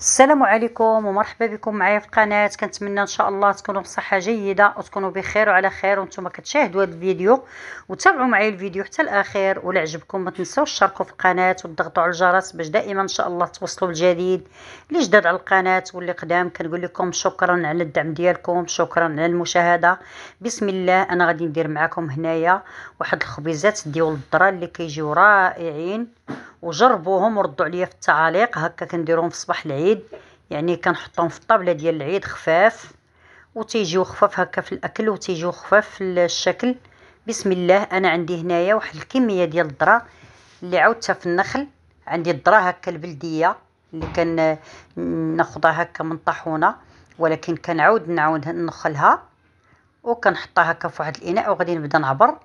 السلام عليكم ومرحبا بكم معايا في القناه كنتمنى ان شاء الله تكونوا بصحه جيده وتكونوا بخير وعلى خير وانتم كتشاهدوا هذا الفيديو وتابعوا معايا الفيديو حتى الاخير ولا عجبكم ما تنساوش تشاركوا في القناه وتضغطوا على الجرس باش دائما ان شاء الله توصلوا الجديد اللي جداد على القناه واللي قدام كنقول لكم شكرا على الدعم ديالكم شكرا على المشاهده بسم الله انا غادي ندير معكم هنايا واحد الخبيزات ديال الذره اللي كيجيو رائعين وجربوهم وردوا عليا في التعاليق هكا كنديرهم في صباح العيد يعني كنحطهم في الطابله ديال العيد خفاف وتيجيو خفاف هكا في الاكل وتيجيو خفاف في الشكل بسم الله انا عندي هنايا واحد الكميه ديال الذره اللي عاودتها في النخل عندي الذره هكا البلديه اللي كان ناخذها هكا من طاحونه ولكن كنعاود نعاود نخلها وكنحطها هكا في واحد الاناء وغادي نبدا نعبر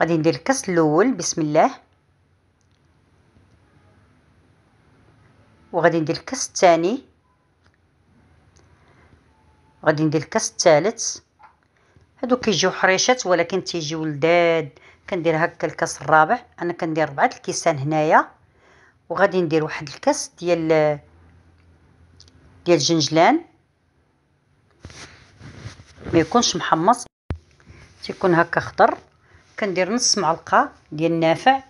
غادي ندير الكاس الاول بسم الله وغادي ندير الكاس الثاني غادي ندير الكاس الثالث هادو كيجيو حريشات ولكن تيجيو لداد كندير هكا الكاس الرابع انا كندير ربعه الكيسان هنايا وغادي ندير واحد الكاس ديال ديال الجنجلان ما يكونش محمص تيكون هكا خضر كندير نص معلقه ديال النافع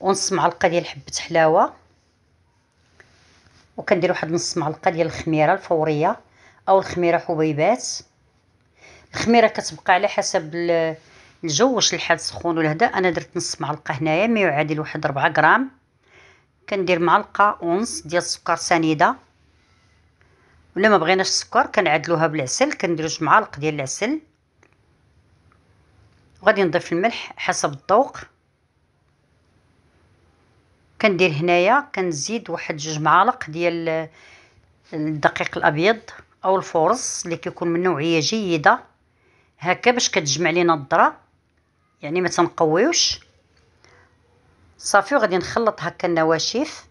ونص معلقه ديال حبه حلاوه وكندير واحد نص معلقه ديال الخميره الفوريه او الخميره حبيبات الخميره كتبقى على حسب الجو واش الحال سخون ولا هدا انا درت نص معلقه هنايا ما يعادل واحد 4 غرام كندير معلقه ونص ديال السكر سنيده ولا ما بغيناش السكر كنعدلوها بالعسل كندير جوج معالق ديال العسل وغادي نضيف الملح حسب الذوق كندير هنايا كنزيد واحد جوج معالق ديال الدقيق الابيض او الفورص اللي كيكون من نوعيه جيده هكا باش كتجمع لينا الذره يعني ما تنقويوش صافي وغادي نخلط هكا النواشف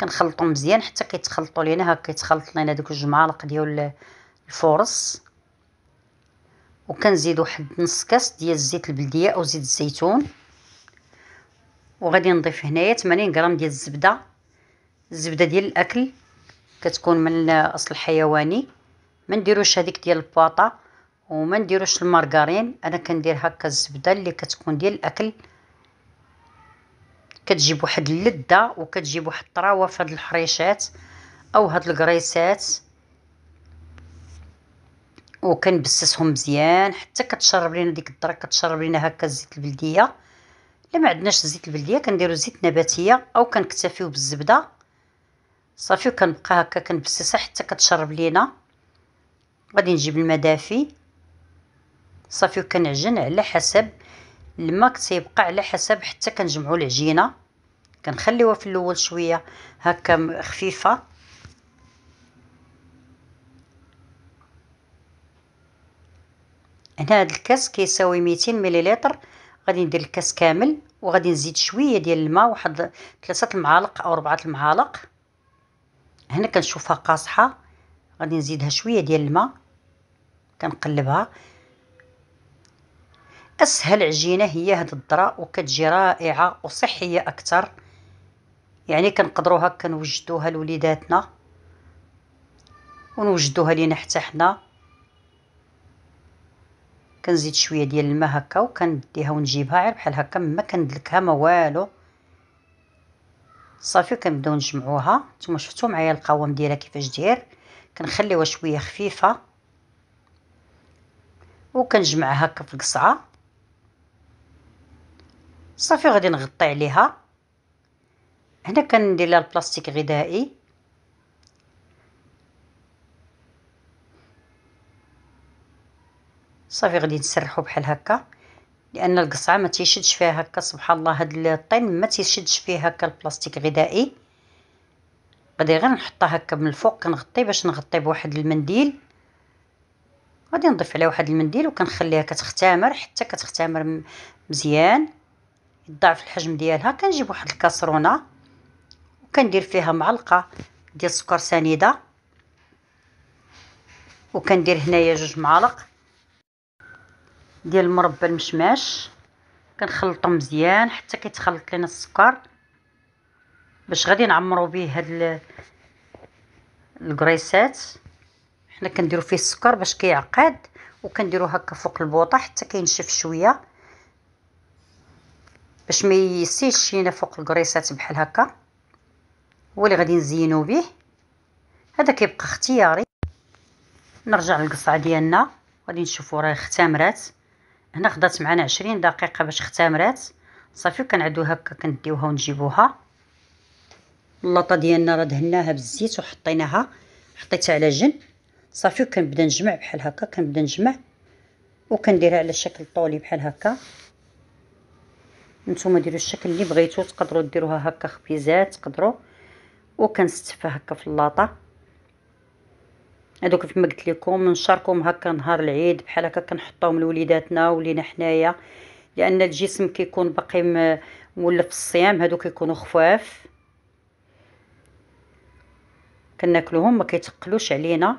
كنخلطو مزيان حتى كيتخلطو لينا هكا كيتخلط لينا دوك جوج معالق ديال الفورص وكنزيد واحد نص كاس ديال زيت البلديه او زيت الزيتون وغادي نضيف هنايا 80 غرام ديال الزبده الزبده ديال الاكل كتكون من الاصل الحيواني ما نديروش هذيك ديال البواطا وما نديروش المارغرين انا كندير هكا الزبده اللي كتكون ديال الاكل كتجيب واحد اللذه وكتجيب واحد الطراوه في هاد الحريشات او هاد الكريسات وكنبسسهم مزيان حتى كتشرب لينا ديك الدره كتشرب لينا هكا الزيت البلديه الا ما عندناش الزيت البلديه كنديرو زيت نباتيه او كنكتفيو بالزبده صافي وكنبقى هكا كنبسسها حتى كتشرب لينا غادي نجيب الماء دافي صافي وكنعجن على حسب الماء كيبقى على حسب حتى كنجمعو العجينه كنخليوها في الاول شويه هكا خفيفه هنا هذا الكاس كيساوي 200 مليلتر غادي ندير الكاس كامل وغادي نزيد شويه ديال الماء واحد ثلاثه المعالق او ربعه المعالق هنا كنشوفها قاصحه غادي نزيدها شويه ديال الماء كنقلبها اسهل عجينه هي هاد الذره وكتجي رائعه وصحيه اكثر يعني هكا نوجدوها لوليداتنا ونوجدوها لينا حتى حنا كنزيد شويه ديال الماء هكا وكنديها ونجيبها غير بحال هكا ما كندلكها ما والو صافي وكنبداو نجمعوها نتوما شفتوا معايا القوام ديالها كيفاش داير كنخليوها شويه خفيفه وكنجمعها هكا في القصعه صافي غادي نغطي عليها هنا كندير لها البلاستيك غذائي صافي غادي نسرحو بحال هكا لان القصعه ما تيشدش فيها هكا سبحان الله هاد الطين ما تيشدش فيه هكا البلاستيك غذائي غادي غير نحطها هكا من الفوق كنغطي باش نغطي بواحد المنديل غادي نضيف عليه واحد المنديل وكنخليها كتختمر حتى كتختمر مزيان يضاعف الحجم ديالها كنجيب واحد الكاسرونه وكندير فيها معلقه ديال السكر سنيده وكندير هنايا جوج معالق ديال المربى المشماش كنخلطو مزيان حتى كيتخلط لينا السكر باش غادي نعمرو به هاد الكريسات حنا كنديرو فيه السكر باش كيعقد وكنديرو هكا فوق البوطه حتى كينشف شويه باش ما يسيلش لينا فوق الكريسات بحال هكا هو اللي غادي نزينو به هذا كيبقى اختياري نرجع للقصعه ديالنا غادي نشوفو راه اختمرات هنا خدات معنا عشرين دقيقه باش اختمرات صافي وكنعدو هكا كنديوها ونجيبوها اللاطه ديالنا راه دهناها بالزيت وحطيناها حطيتها على جنب صافي وكنبدا نجمع بحال هكا كنبدا نجمع وكنديرها على شكل طولي بحال هكا نتوما ديروا الشكل اللي بغيتو تقدروا ديروها هكا خبيزات تقدروا وكنستفها هكا في اللاطه هذوك كيفما قلت لكم نشاركوهم هكا نهار العيد بحال هكا كنحطوهم لوليداتنا ولينا حنايا لان الجسم كيكون باقي مولف الصيام هادو كيكونوا خفاف كناكلوهم ما كيتقلوش علينا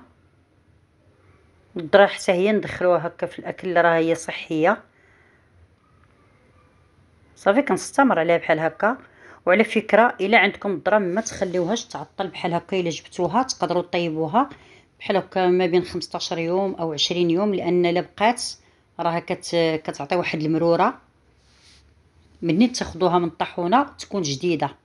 الذره حتى هي ندخلوها هكا في الاكل راه هي صحيه صافي كنستمر عليها بحال هكا وعلى فكره الا عندكم الذره ما تخليوهاش تعطل بحال هكا الا جبتوها تقدروا طيبوها بحال هكا ما بين 15 يوم او 20 يوم لان الا بقات راه كت كتعطي واحد المروره ملي تاخذوها من الطاحونه تكون جديده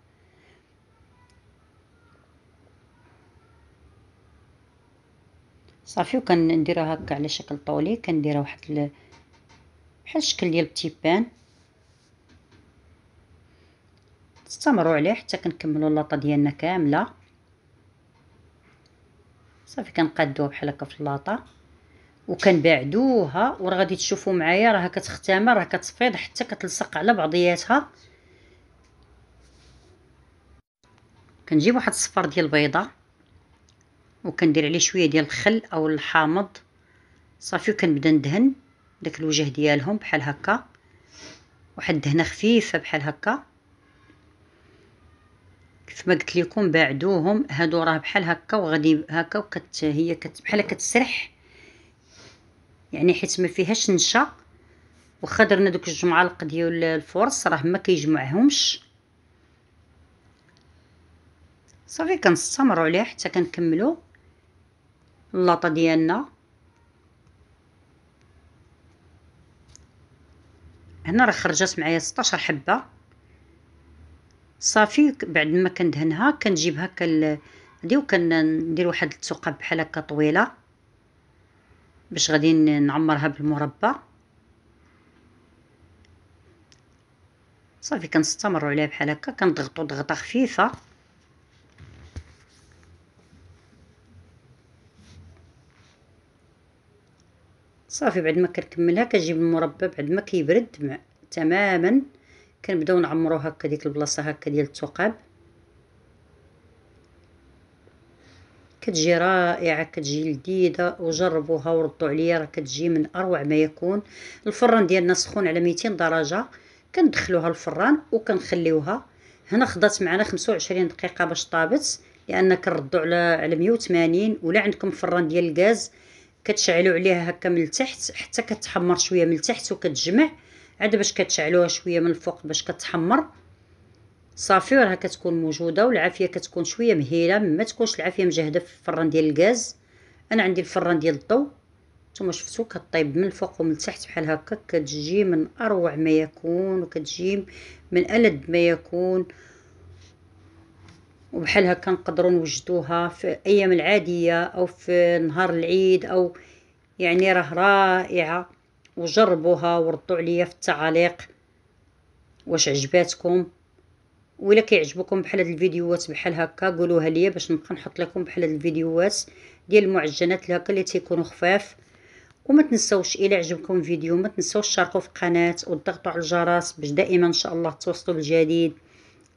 صافي وكنديرها هكا على شكل طولي كنديرها واحد بحال الشكل ديال التيبان تستمروا عليه حتى كنكملوا اللاطه ديالنا كامله صافي كنقادوها بحال هكا في اللاطه وكنبعدوها وراه غادي تشوفوا معايا راه كتختمر راه كتفيض حتى كتلصق على بعضياتها كنجيب واحد الصفار ديال البيضه وكندير عليه شويه ديال الخل او الحامض صافي وكنبدا ندهن داك الوجه ديالهم بحال هكا واحد الدهنه خفيفه بحال هكا كيف ما قلت لكم باعدوهم هادو راه بحال هكا وغادي هكا وكت هي كت بحال كتسرح يعني حيت ما فيهاش نشا واخا درنا دوك جوج معالق ديال الفرص راه ما كيجمعهمش صافي كنستمروا عليه حتى كنكملوا اللاطه ديالنا هنا راه خرجت معايا 16 حبه صافي بعد ما كندهنها كنجيب هكا ال... هادي وكندير واحد التسوقه بحال هكا طويله باش غادي نعمرها بالمربى صافي كنستمروا عليها بحال هكا كنضغطوا ضغطه خفيفه صافي بعد ما كنكملها كنجيب المربى بعد ما كيبرد تماما كنبداو نعمرو هكا ديك البلاصه هكا ديال التقاب كتجي رائعه كتجي لذيذه وجربوها وردوا عليا راه كتجي من اروع ما يكون الفران ديالنا سخون على 200 درجه كندخلوها الفران وكنخليوها هنا خضات معنا 25 دقيقه باش طابت لان كنردوا على على 180 ولا عندكم فران ديال الغاز كتشعلوا عليها هكا من التحت حتى كتحمر شويه من التحت وكتجمع عاد باش كتشعلوها شويه من الفوق باش كتحمر صافي وراها كتكون موجوده والعافيه كتكون شويه مهيله ما تكونش العافيه مجهده في الفران ديال الغاز انا عندي الفران ديال الضو نتوما شفتو كطيب من الفوق ومن التحت بحال هكا كتجي من اروع ما يكون وكتجي من الد ما يكون وبحال هكا نقدروا نوجدوها في الايام العاديه او في نهار العيد او يعني راه رائعه وجربوها وردوا عليا في التعاليق واش عجباتكم ولا كيعجبكم بحال هاد الفيديوهات بحال هكا قولوها ليا باش نبقى نحط لكم بحال هاد الفيديوهات ديال المعجنات هكا اللي تيكونوا خفاف وما تنساوش الا عجبكم الفيديو ما تنساوش تشاركوا في القناه وتضغطوا على الجرس باش دائما ان شاء الله توصلوا بالجديد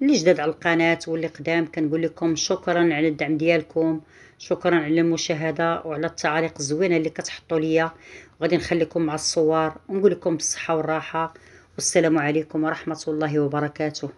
اللي جداد على القناه واللي قدام كنقول لكم شكرا على الدعم ديالكم شكرا على المشاهده وعلى التعاليق الزوينه اللي كتحطوا ليا غادي نخليكم مع الصور ونقول لكم بالصحه والراحه والسلام عليكم ورحمه الله وبركاته